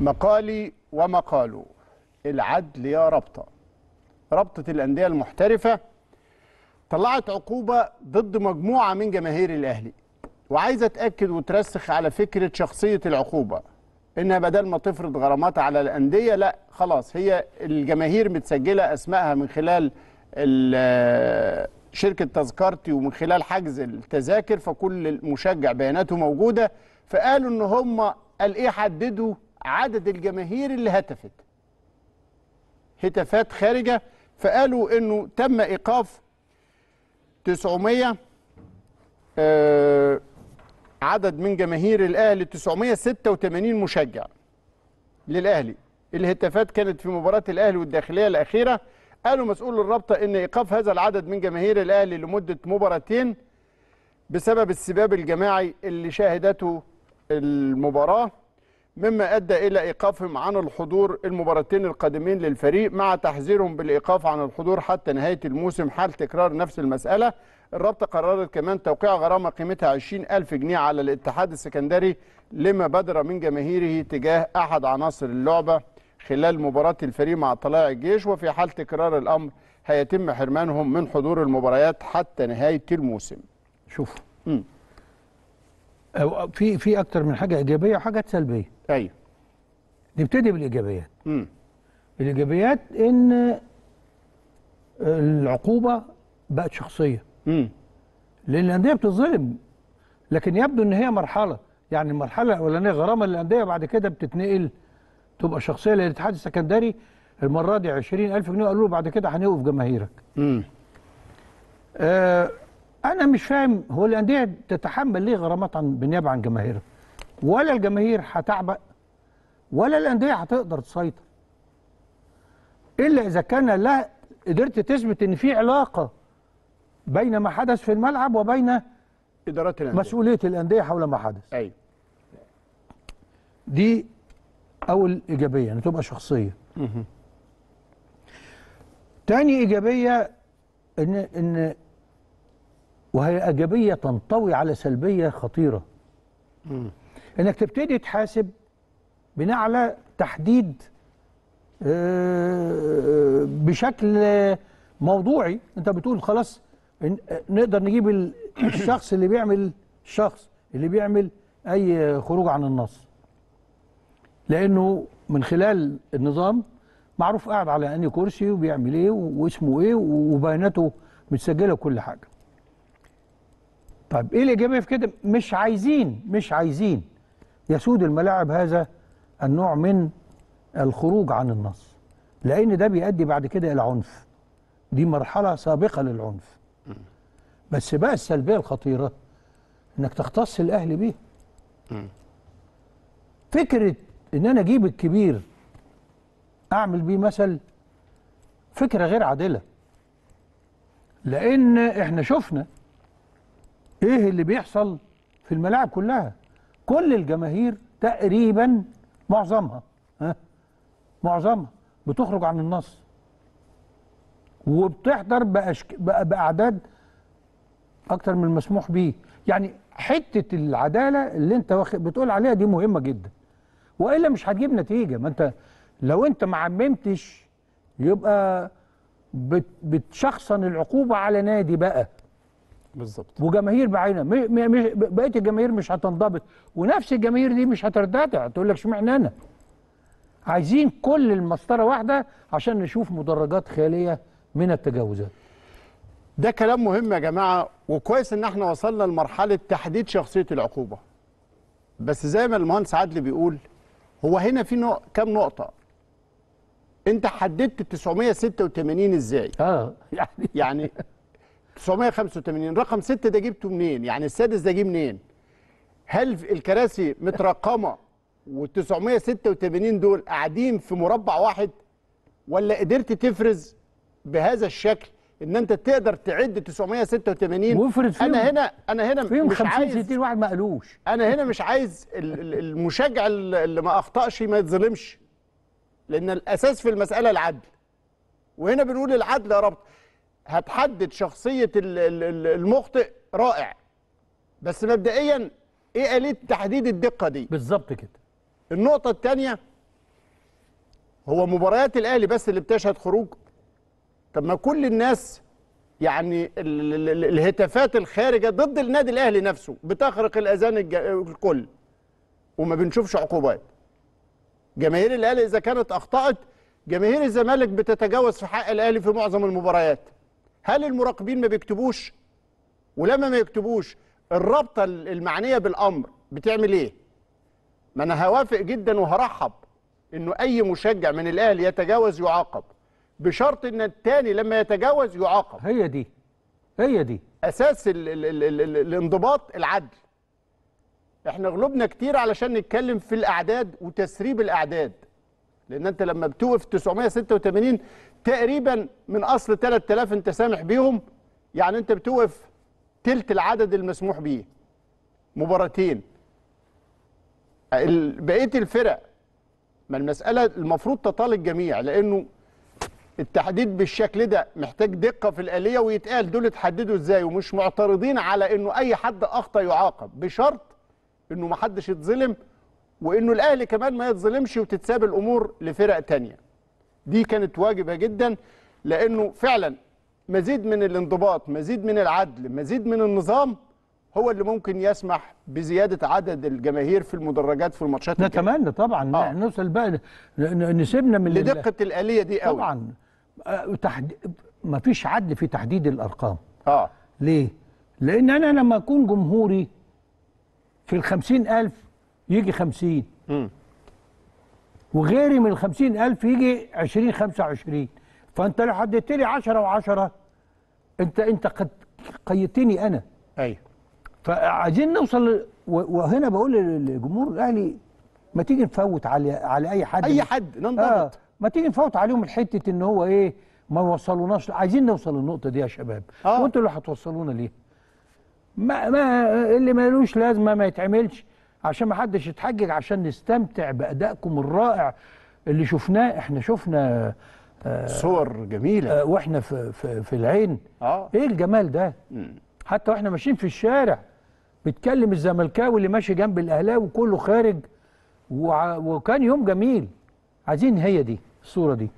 مقالي ومقاله العدل يا رابطة رابطة الأندية المحترفة طلعت عقوبة ضد مجموعة من جماهير الأهلي وعايزة أتأكد وترسخ على فكرة شخصية العقوبة إنها بدل ما تفرض غرامات على الأندية لا خلاص هي الجماهير متسجلة أسمائها من خلال آه، شركة تذكرتي ومن خلال حجز التذاكر فكل مشجع بياناته موجودة فقالوا إن هم قال إيه حددوا عدد الجماهير اللي هتفت هتافات خارجه فقالوا انه تم ايقاف 900 آه، عدد من جماهير الاهلي 986 مشجع للاهلي الهتافات كانت في مباراه الاهلي والداخليه الاخيره قالوا مسؤول الرابطه ان ايقاف هذا العدد من جماهير الاهلي لمده مباراتين بسبب السباب الجماعي اللي شاهدته المباراه مما أدى إلى إيقافهم عن الحضور المباراتين القادمين للفريق مع تحذيرهم بالإيقاف عن الحضور حتى نهاية الموسم حال تكرار نفس المسألة الرابطة قررت كمان توقيع غرامة قيمتها 20 ألف جنيه على الاتحاد السكندري لما بدر من جماهيره تجاه أحد عناصر اللعبة خلال مباراة الفريق مع طلائع الجيش وفي حال تكرار الأمر هيتم حرمانهم من حضور المباريات حتى نهاية الموسم شوف في في اكتر من حاجه ايجابيه وحاجات سلبيه ايوه نبتدي بالايجابيات امم الايجابيات ان العقوبه بقت شخصيه امم لان الانديه بتظلم لكن يبدو ان هي مرحله يعني المرحله الاولانيه غرامه للانديه بعد كده بتتنقل تبقى شخصيه للاتحاد السكندري المره دي 20000 جنيه قالوا له بعد كده هنوقف جماهيرك امم آه انا مش فاهم هو الانديه تتحمل ليه غرامات بالنيابه عن جماهيرها ولا الجماهير هتعبأ ولا الانديه هتقدر تسيطر الا اذا كان لا قدرت تثبت ان في علاقه بين ما حدث في الملعب وبين ادارات الانديه مسؤوليه الانديه حول ما حدث ايوه دي اول ايجابيه ان يعني تبقى شخصيه تاني ايجابيه ان ان وهي إيجابية تنطوي على سلبية خطيرة مم. إنك تبتدي تحاسب بناء على تحديد آه، بشكل موضوعي أنت بتقول خلاص آه، نقدر نجيب الشخص اللي بيعمل الشخص اللي بيعمل أي خروج عن النص لأنه من خلال النظام معروف قاعد على أنهي كرسي وبيعمل إيه واسمه إيه وبياناته متسجلة وكل حاجة طيب ايه الايجابيه في كده مش عايزين مش عايزين يسود الملاعب هذا النوع من الخروج عن النص لان ده بيؤدي بعد كده الى عنف دي مرحله سابقه للعنف بس بقى السلبيه الخطيره انك تختص الاهلي بيه فكره ان انا اجيب الكبير اعمل بيه مثل فكره غير عادله لان احنا شفنا ايه اللي بيحصل في الملاعب كلها كل الجماهير تقريبا معظمها ها معظمها بتخرج عن النص وبتحضر بأشك... باعداد اكتر من المسموح به يعني حته العداله اللي انت بتقول عليها دي مهمه جدا والا مش هتجيب نتيجه ما انت لو انت ما عممتش يبقى بتشخصن العقوبه على نادي بقى بالظبط وجماهير بعينها بقيه الجماهير مش هتنضبط ونفس الجماهير دي مش هترددع تقول لك اشمعنى انا عايزين كل المسطره واحده عشان نشوف مدرجات خاليه من التجاوزات ده كلام مهم يا جماعه وكويس ان احنا وصلنا لمرحله تحديد شخصيه العقوبه بس زي ما المهندس عدلي بيقول هو هنا في نوع كام نقطه انت حددت 986 ازاي اه يعني يعني 985 رقم 6 ده جبته منين يعني السادس ده جه منين هل الكراسي مترقمه وال986 دول قاعدين في مربع واحد ولا قدرت تفرز بهذا الشكل ان انت تقدر تعد 986 وافرض فيهم انا هنا انا هنا فيهم مش 50 60 واحد ما قالوش انا هنا مش عايز المشجع اللي ما اخطاش ما يتظلمش لان الاساس في المساله العدل وهنا بنقول العدل يا رب هتحدد شخصيه المخطئ رائع بس مبدئيا ايه آلية تحديد الدقه دي بالظبط كده النقطه الثانيه هو مباريات الاهلي بس اللي بتشهد خروج طب ما كل الناس يعني الهتافات الخارجه ضد النادي الاهلي نفسه بتخرق الاذان الكل وما بنشوفش عقوبات جماهير الاهلي اذا كانت اخطات جماهير الزمالك بتتجاوز في حق الاهلي في معظم المباريات هل المراقبين ما بيكتبوش ولما ما يكتبوش الرابطه المعنيه بالامر بتعمل ايه ما انا هوافق جدا وهرحب انه اي مشجع من الاهلي يتجاوز يعاقب بشرط ان التاني لما يتجاوز يعاقب هي دي هي دي اساس الـ الـ الـ الـ الـ الانضباط العدل احنا غلبنا كتير علشان نتكلم في الاعداد وتسريب الاعداد لان انت لما بتوقف 986 تقريبا من اصل 3000 انت سامح بيهم يعني انت بتوقف تلت العدد المسموح بيه مباراتين بقيه الفرق ما المساله المفروض تطال الجميع لانه التحديد بالشكل ده محتاج دقه في الاليه ويتقال دول اتحددوا ازاي ومش معترضين على انه اي حد اخطا يعاقب بشرط انه ما حدش يتظلم وانه الاهلي كمان ما يتظلمش وتتساب الامور لفرق تانية دي كانت واجبه جدا لانه فعلا مزيد من الانضباط مزيد من العدل مزيد من النظام هو اللي ممكن يسمح بزياده عدد الجماهير في المدرجات في الماتشات نتمنى الجميل. طبعا آه. نوصل بقى نسيبنا من لدقه الاليه دي قوي طبعا آه، تحدي... ما فيش عدل في تحديد الارقام اه ليه لان انا لما اكون جمهوري في ال 50000 يجي 50 وغيري من ال 50000 يجي 20 25 فانت لو حددت لي 10 و10 انت انت قد قيدتني انا ايوه فعايزين نوصل وهنا بقول للجمهور الاهلي ما تيجي نفوت على على اي حد اي حد ننضبط آه ما تيجي نفوت عليهم الحته ان هو ايه ما وصلوناش عايزين نوصل للنقطه دي يا شباب آه. وانتوا اللي هتوصلونا ليه ما ما اللي ملوش لازمه ما يتعملش عشان ما حدش يتحجج عشان نستمتع بادائكم الرائع اللي شفناه احنا شفنا آه صور جميله آه واحنا في, في, في العين آه. ايه الجمال ده مم. حتى واحنا ماشيين في الشارع بتكلم الزملكاوي اللي ماشي جنب الاهلاوي وكله خارج وع... وكان يوم جميل عايزين هي دي الصوره دي